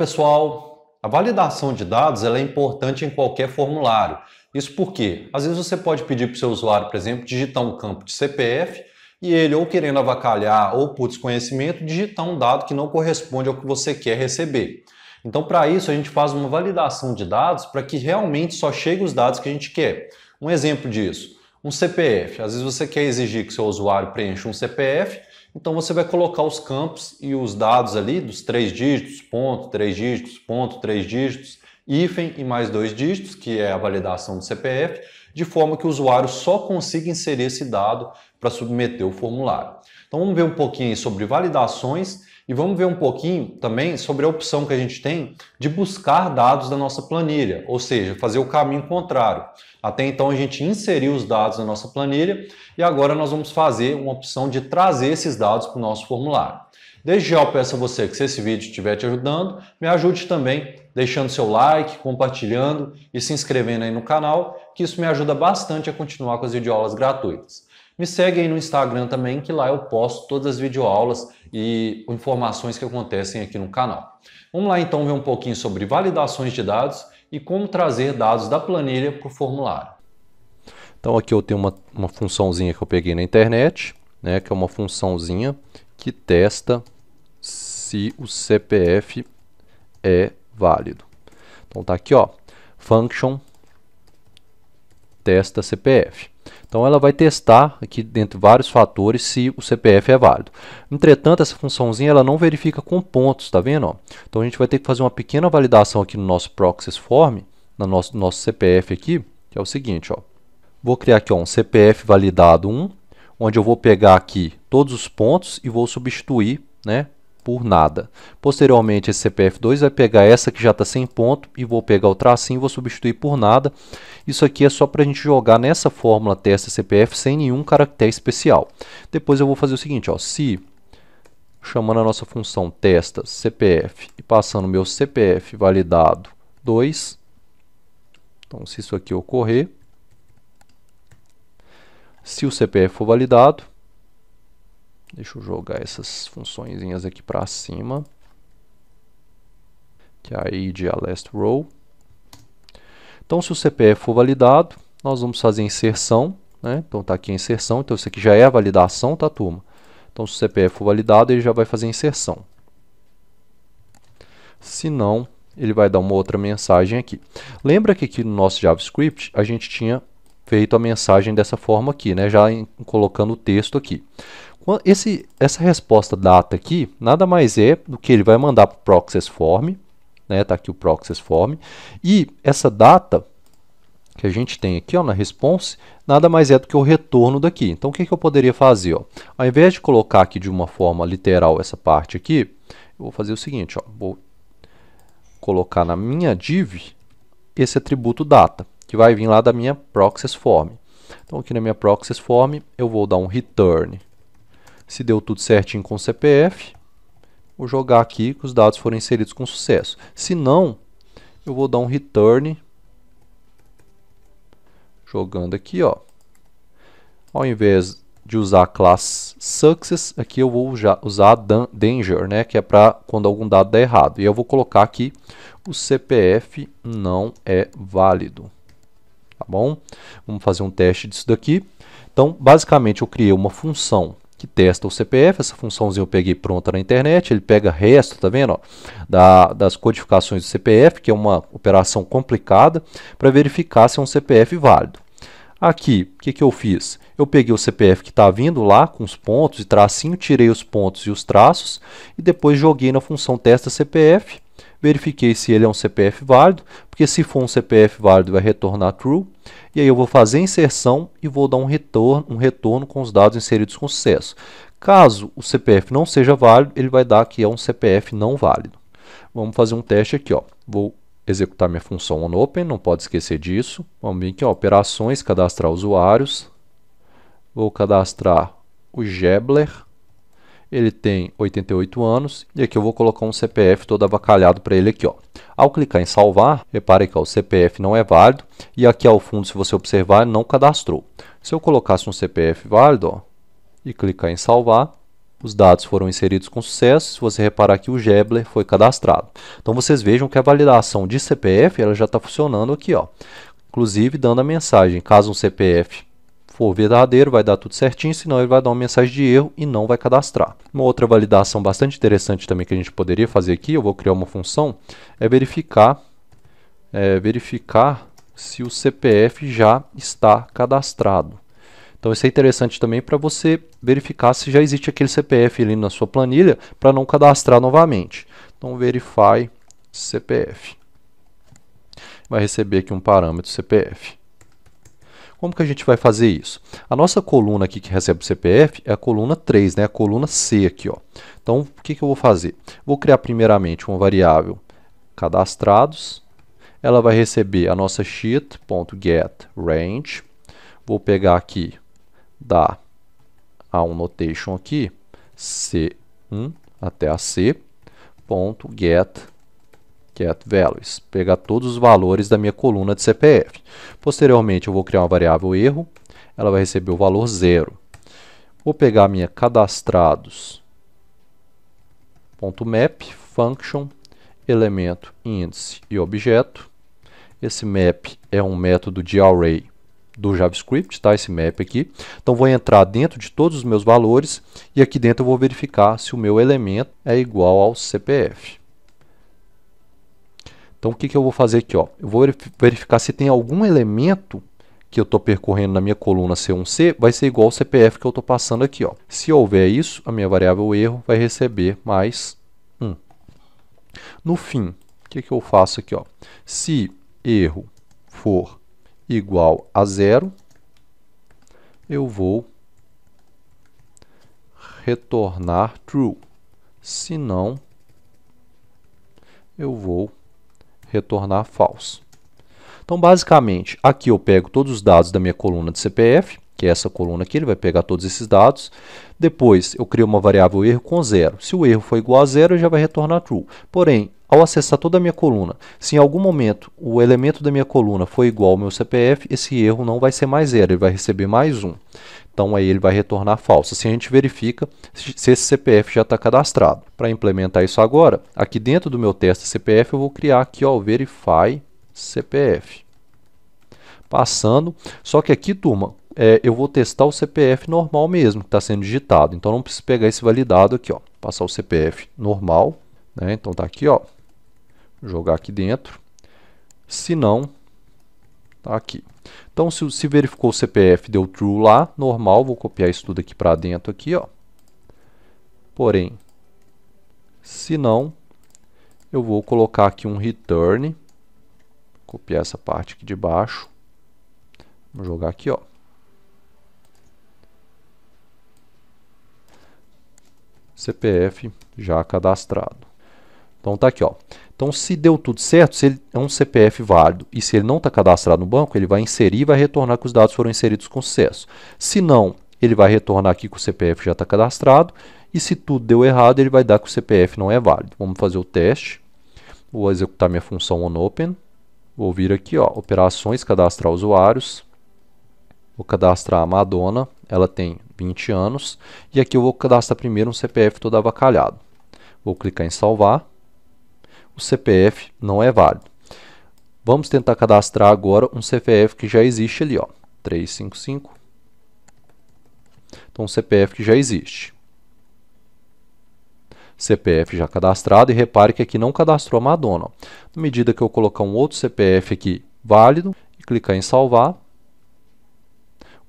pessoal, a validação de dados é importante em qualquer formulário. Isso porque, às vezes, você pode pedir para o seu usuário, por exemplo, digitar um campo de CPF e ele, ou querendo avacalhar ou por desconhecimento, digitar um dado que não corresponde ao que você quer receber. Então, para isso, a gente faz uma validação de dados para que realmente só chegue os dados que a gente quer. Um exemplo disso, um CPF. Às vezes você quer exigir que seu usuário preencha um CPF então você vai colocar os campos e os dados ali dos três dígitos, ponto, três dígitos, ponto, três dígitos, hífen e mais dois dígitos, que é a validação do CPF, de forma que o usuário só consiga inserir esse dado para submeter o formulário. Então vamos ver um pouquinho sobre validações e vamos ver um pouquinho também sobre a opção que a gente tem de buscar dados da nossa planilha, ou seja, fazer o caminho contrário. Até então a gente inseriu os dados na nossa planilha e agora nós vamos fazer uma opção de trazer esses dados para o nosso formulário. Desde já eu peço a você que se esse vídeo estiver te ajudando, me ajude também deixando seu like, compartilhando e se inscrevendo aí no canal, que isso me ajuda bastante a continuar com as videoaulas gratuitas. Me segue aí no Instagram também, que lá eu posto todas as videoaulas e informações que acontecem aqui no canal. Vamos lá então ver um pouquinho sobre validações de dados e como trazer dados da planilha para o formulário. Então aqui eu tenho uma, uma funçãozinha que eu peguei na internet, né, que é uma funçãozinha que testa se o CPF é válido. Então tá aqui, ó, function testa CPF. Então ela vai testar aqui dentro de vários fatores se o CPF é válido. Entretanto, essa funçãozinha ela não verifica com pontos, tá vendo? Então a gente vai ter que fazer uma pequena validação aqui no nosso Proxys Form, no nosso, nosso CPF aqui, que é o seguinte, ó. Vou criar aqui ó, um CPF validado 1, onde eu vou pegar aqui todos os pontos e vou substituir né, por nada. Posteriormente, esse CPF2 vai pegar essa que já está sem ponto e vou pegar o tracinho e vou substituir por nada. Isso aqui é só para a gente jogar nessa fórmula testa CPF sem nenhum caractere especial. Depois eu vou fazer o seguinte, ó, se chamando a nossa função testa CPF e passando meu CPF validado 2, então se isso aqui ocorrer, se o CPF for validado, Deixa eu jogar essas funçõezinhas aqui para cima. Que é a id a last row. Então, se o CPF for validado, nós vamos fazer a inserção. Né? Então, está aqui a inserção. Então, isso aqui já é a validação, tá, turma? Então, se o CPF for validado, ele já vai fazer a inserção. Se não, ele vai dar uma outra mensagem aqui. Lembra que aqui no nosso JavaScript, a gente tinha feito a mensagem dessa forma aqui, né? já em, colocando o texto aqui. Esse, essa resposta data aqui nada mais é do que ele vai mandar para o process form, né? Tá aqui o process form e essa data que a gente tem aqui ó, na response, nada mais é do que o retorno daqui. Então, o que, que eu poderia fazer? Ó? Ao invés de colocar aqui de uma forma literal essa parte aqui, eu vou fazer o seguinte, ó, vou colocar na minha div esse atributo data, que vai vir lá da minha process form. Então, aqui na minha process form, eu vou dar um return se deu tudo certinho com o CPF, vou jogar aqui que os dados foram inseridos com sucesso. Se não, eu vou dar um return jogando aqui, ó. Ao invés de usar a classe success, aqui eu vou usar danger, né, que é para quando algum dado der errado. E eu vou colocar aqui o CPF não é válido. Tá bom? Vamos fazer um teste disso daqui. Então, basicamente eu criei uma função que testa o CPF. Essa funçãozinha eu peguei pronta na internet. Ele pega resto, tá vendo? Ó, da, das codificações do CPF, que é uma operação complicada, para verificar se é um CPF válido. Aqui, o que, que eu fiz? Eu peguei o CPF que está vindo lá, com os pontos e tracinho, tirei os pontos e os traços, e depois joguei na função testa CPF verifiquei se ele é um CPF válido, porque se for um CPF válido vai retornar true, e aí eu vou fazer a inserção e vou dar um retorno, um retorno com os dados inseridos com sucesso. Caso o CPF não seja válido, ele vai dar que é um CPF não válido. Vamos fazer um teste aqui, ó. vou executar minha função onOpen, não pode esquecer disso. Vamos vir aqui, ó, operações, cadastrar usuários, vou cadastrar o Jebler, ele tem 88 anos e aqui eu vou colocar um CPF todo avacalhado para ele aqui. Ó. Ao clicar em salvar, repare que ó, o CPF não é válido e aqui ao fundo, se você observar, não cadastrou. Se eu colocasse um CPF válido ó, e clicar em salvar, os dados foram inseridos com sucesso, se você reparar que o Gebler foi cadastrado. Então vocês vejam que a validação de CPF ela já está funcionando aqui, ó. inclusive dando a mensagem, caso um CPF for verdadeiro, vai dar tudo certinho, senão ele vai dar uma mensagem de erro e não vai cadastrar. Uma outra validação bastante interessante também que a gente poderia fazer aqui, eu vou criar uma função, é verificar, é, verificar se o CPF já está cadastrado. Então isso é interessante também para você verificar se já existe aquele CPF ali na sua planilha para não cadastrar novamente. Então verify CPF. Vai receber aqui um parâmetro CPF. Como que a gente vai fazer isso? A nossa coluna aqui que recebe o CPF é a coluna 3, né? a coluna C aqui. Ó. Então, o que, que eu vou fazer? Vou criar primeiramente uma variável cadastrados. Ela vai receber a nossa sheet.getRange. Vou pegar aqui, dar a um notation aqui, C1 até a C, ponto get que é values, pegar todos os valores da minha coluna de CPF. Posteriormente, eu vou criar uma variável erro, ela vai receber o valor zero. Vou pegar a minha cadastrados.map, function, elemento, índice e objeto. Esse map é um método de array do JavaScript, tá? esse map aqui. Então vou entrar dentro de todos os meus valores e aqui dentro eu vou verificar se o meu elemento é igual ao CPF. Então o que, que eu vou fazer aqui? Ó? Eu vou verificar se tem algum elemento que eu estou percorrendo na minha coluna C1C vai ser igual ao CPF que eu estou passando aqui. Ó. Se houver isso, a minha variável erro vai receber mais 1. No fim, o que, que eu faço aqui? Ó? Se erro for igual a zero, eu vou retornar true. Se não, eu vou retornar falso. Então, basicamente, aqui eu pego todos os dados da minha coluna de CPF, que é essa coluna aqui, ele vai pegar todos esses dados. Depois, eu crio uma variável erro com zero. Se o erro for igual a zero, ele já vai retornar true. Porém, ao acessar toda a minha coluna, se em algum momento o elemento da minha coluna for igual ao meu CPF, esse erro não vai ser mais zero, ele vai receber mais um. Então aí ele vai retornar falso. Assim a gente verifica se esse CPF já está cadastrado. Para implementar isso agora, aqui dentro do meu teste CPF eu vou criar aqui ó, o Verify CPF. Passando, só que aqui turma, é, eu vou testar o CPF normal mesmo, que está sendo digitado. Então não preciso pegar esse validado aqui, ó. passar o CPF normal, né? então tá aqui, ó. jogar aqui dentro. Se não, Tá aqui. Então, se, se verificou o CPF, deu true lá, normal, vou copiar isso tudo aqui para dentro aqui, ó. Porém, se não, eu vou colocar aqui um return, copiar essa parte aqui de baixo, vou jogar aqui, ó. CPF já cadastrado. Então tá aqui, ó. Então, se deu tudo certo, se ele é um CPF válido e se ele não está cadastrado no banco, ele vai inserir e vai retornar que os dados foram inseridos com sucesso. Se não, ele vai retornar aqui que o CPF já está cadastrado e se tudo deu errado, ele vai dar que o CPF não é válido. Vamos fazer o teste. Vou executar minha função onOpen. Vou vir aqui, ó, operações, cadastrar usuários. Vou cadastrar a Madonna, ela tem 20 anos. E aqui eu vou cadastrar primeiro um CPF todo avacalhado. Vou clicar em salvar o CPF não é válido. Vamos tentar cadastrar agora um CPF que já existe ali, ó, 355. Então, um CPF que já existe. CPF já cadastrado e repare que aqui não cadastrou a Madonna. Na medida que eu colocar um outro CPF aqui válido e clicar em salvar,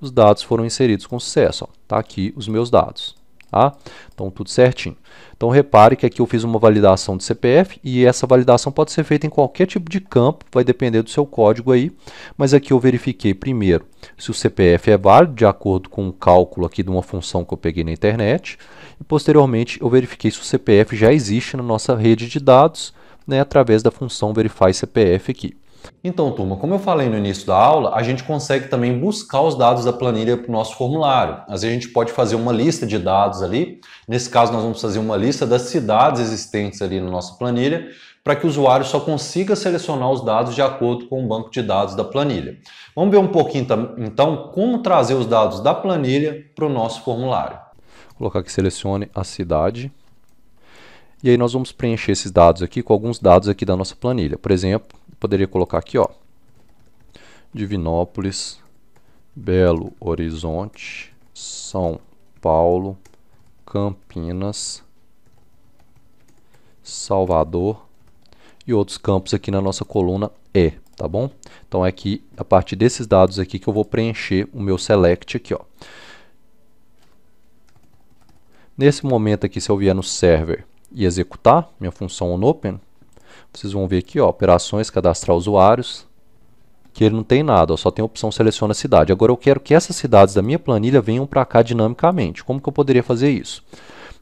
os dados foram inseridos com sucesso. Está aqui os meus dados. Tá? Então, tudo certinho. Então, repare que aqui eu fiz uma validação de CPF e essa validação pode ser feita em qualquer tipo de campo, vai depender do seu código aí. Mas aqui eu verifiquei primeiro se o CPF é válido de acordo com o cálculo aqui de uma função que eu peguei na internet. E posteriormente eu verifiquei se o CPF já existe na nossa rede de dados né, através da função verify CPF aqui. Então, turma, como eu falei no início da aula, a gente consegue também buscar os dados da planilha para o nosso formulário. Às vezes a gente pode fazer uma lista de dados ali. Nesse caso, nós vamos fazer uma lista das cidades existentes ali na nossa planilha, para que o usuário só consiga selecionar os dados de acordo com o banco de dados da planilha. Vamos ver um pouquinho, então, como trazer os dados da planilha para o nosso formulário. Vou colocar que selecione a cidade e aí nós vamos preencher esses dados aqui com alguns dados aqui da nossa planilha. Por exemplo, poderia colocar aqui, ó, Divinópolis, Belo Horizonte, São Paulo, Campinas, Salvador e outros campos aqui na nossa coluna E, tá bom? Então é aqui, a partir desses dados aqui que eu vou preencher o meu select aqui, ó. Nesse momento aqui, se eu vier no server e executar minha função onOpen, vocês vão ver aqui, ó, operações, cadastrar usuários, que ele não tem nada, ó, só tem a opção seleciona cidade. Agora eu quero que essas cidades da minha planilha venham para cá dinamicamente. Como que eu poderia fazer isso?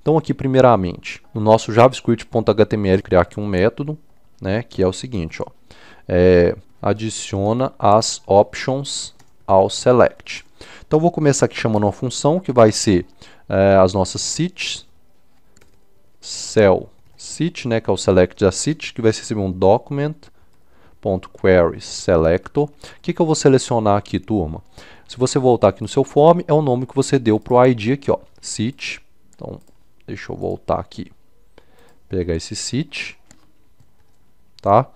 Então aqui primeiramente, no nosso javascript.html, criar aqui um método, né, que é o seguinte, ó, é, adiciona as options ao select. Então vou começar aqui chamando uma função que vai ser é, as nossas cities, cell sit, né, que é o select a sit, que vai receber um query selector. O que, que eu vou selecionar aqui, turma? Se você voltar aqui no seu form, é o nome que você deu para o ID aqui, ó, sit. Então, deixa eu voltar aqui. Pegar esse sit, tá?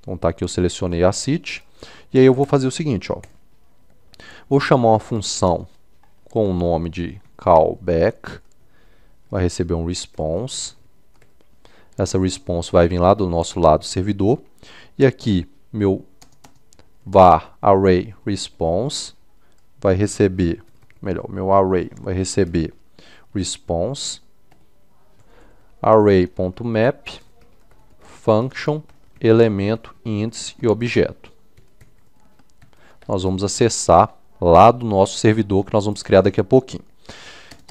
Então tá aqui eu selecionei a sit. E aí eu vou fazer o seguinte, ó. Vou chamar uma função com o nome de callback vai receber um response. Essa response vai vir lá do nosso lado servidor. E aqui, meu var array response vai receber, melhor, meu array vai receber response array.map function elemento, índice e objeto. Nós vamos acessar lá do nosso servidor que nós vamos criar daqui a pouquinho.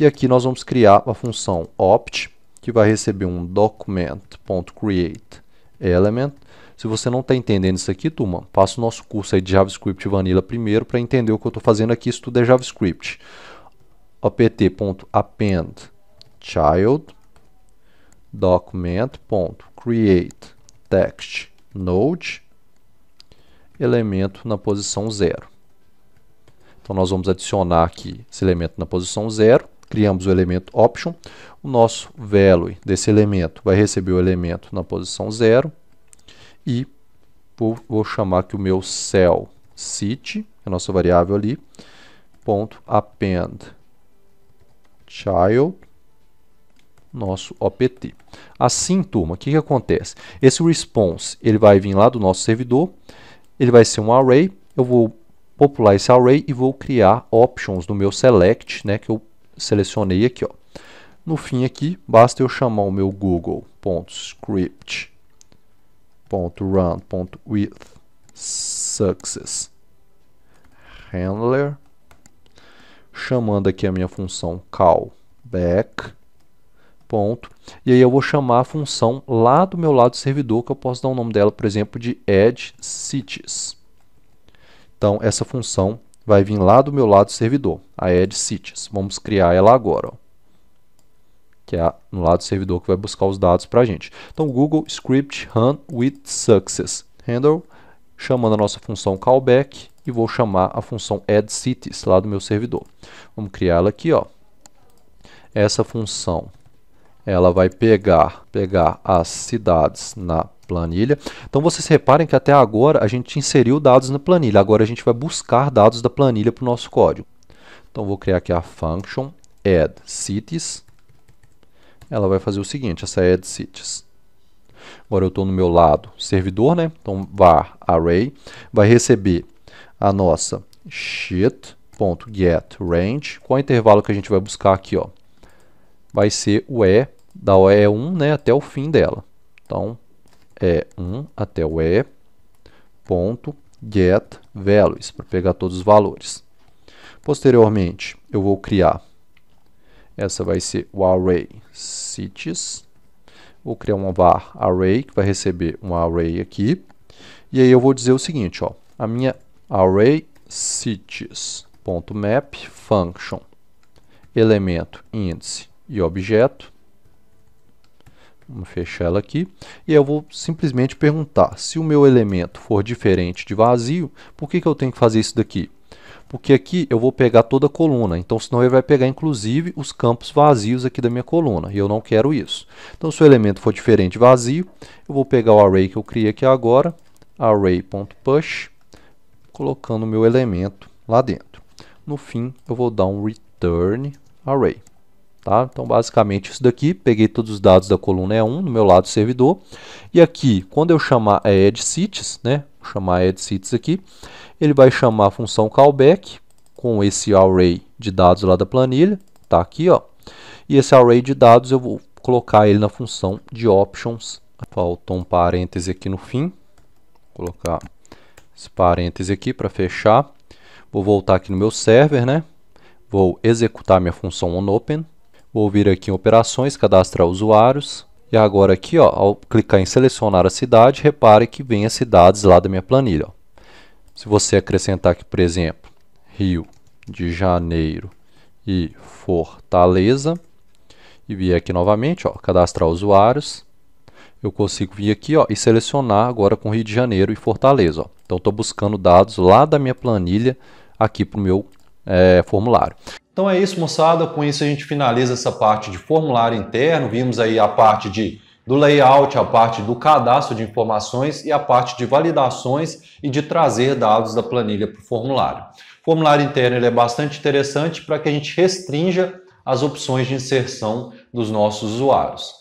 E aqui nós vamos criar a função opt, que vai receber um document.createElement. Se você não está entendendo isso aqui, turma, passa o nosso curso aí de JavaScript Vanilla primeiro para entender o que eu estou fazendo aqui, isso tudo é JavaScript. apt.append child document.createTextNode elemento na posição 0. Então nós vamos adicionar aqui esse elemento na posição 0 criamos o elemento option, o nosso value desse elemento vai receber o elemento na posição 0 e vou, vou, chamar que o meu cell city, a nossa variável ali, ponto append child nosso OPT. Assim, turma, o que, que acontece? Esse response, ele vai vir lá do nosso servidor, ele vai ser um array, eu vou popular esse array e vou criar options no meu select, né, que eu selecionei aqui. Ó. No fim aqui, basta eu chamar o meu google.script.run.with success handler chamando aqui a minha função callback ponto e aí eu vou chamar a função lá do meu lado do servidor que eu posso dar o nome dela por exemplo de add cities então essa função vai vir lá do meu lado do servidor, a add cities. Vamos criar ela agora, ó, que é no lado do servidor que vai buscar os dados para a gente. Então, Google Script Run with Success Handle, chamando a nossa função callback e vou chamar a função add cities lá do meu servidor. Vamos criar ela aqui, ó. Essa função ela vai pegar, pegar as cidades na planilha. Então vocês reparem que até agora a gente inseriu dados na planilha, agora a gente vai buscar dados da planilha para o nosso código. Então vou criar aqui a function add cities. Ela vai fazer o seguinte, essa add cities. Agora eu estou no meu lado servidor, né? Então var array vai receber a nossa sheet.getRange. Qual o intervalo que a gente vai buscar aqui, ó? vai ser o E da E1 né, até o fim dela. Então, E1 até o E, ponto, get values, para pegar todos os valores. Posteriormente, eu vou criar, essa vai ser o array cities, vou criar um var array, que vai receber um array aqui, e aí eu vou dizer o seguinte, ó, a minha array cities.map function elemento índice e objeto. Vamos fechar ela aqui. E eu vou simplesmente perguntar, se o meu elemento for diferente de vazio, por que, que eu tenho que fazer isso daqui? Porque aqui eu vou pegar toda a coluna, então senão ele vai pegar inclusive os campos vazios aqui da minha coluna, e eu não quero isso. Então se o elemento for diferente de vazio, eu vou pegar o array que eu criei aqui agora, array.push, colocando o meu elemento lá dentro. No fim, eu vou dar um return array. Tá? Então, basicamente isso daqui, peguei todos os dados da coluna E1 no meu lado servidor, e aqui, quando eu chamar é, a edCities, né, Vou chamar aqui, ele vai chamar a função callback com esse array de dados lá da planilha, tá aqui, ó. E esse array de dados eu vou colocar ele na função de options. Faltou um parêntese aqui no fim, vou colocar esse parêntese aqui para fechar. Vou voltar aqui no meu server, né? Vou executar minha função onOpen, Vou vir aqui em operações, cadastrar usuários. E agora aqui, ó, ao clicar em selecionar a cidade, repare que vem as cidades lá da minha planilha. Ó. Se você acrescentar aqui, por exemplo, Rio de Janeiro e Fortaleza, e vir aqui novamente, ó, cadastrar usuários, eu consigo vir aqui ó, e selecionar agora com Rio de Janeiro e Fortaleza. Ó. Então, estou buscando dados lá da minha planilha aqui para o meu é, formulário. Então é isso, moçada. Com isso a gente finaliza essa parte de formulário interno. Vimos aí a parte de, do layout, a parte do cadastro de informações e a parte de validações e de trazer dados da planilha para o formulário. O formulário interno é bastante interessante para que a gente restrinja as opções de inserção dos nossos usuários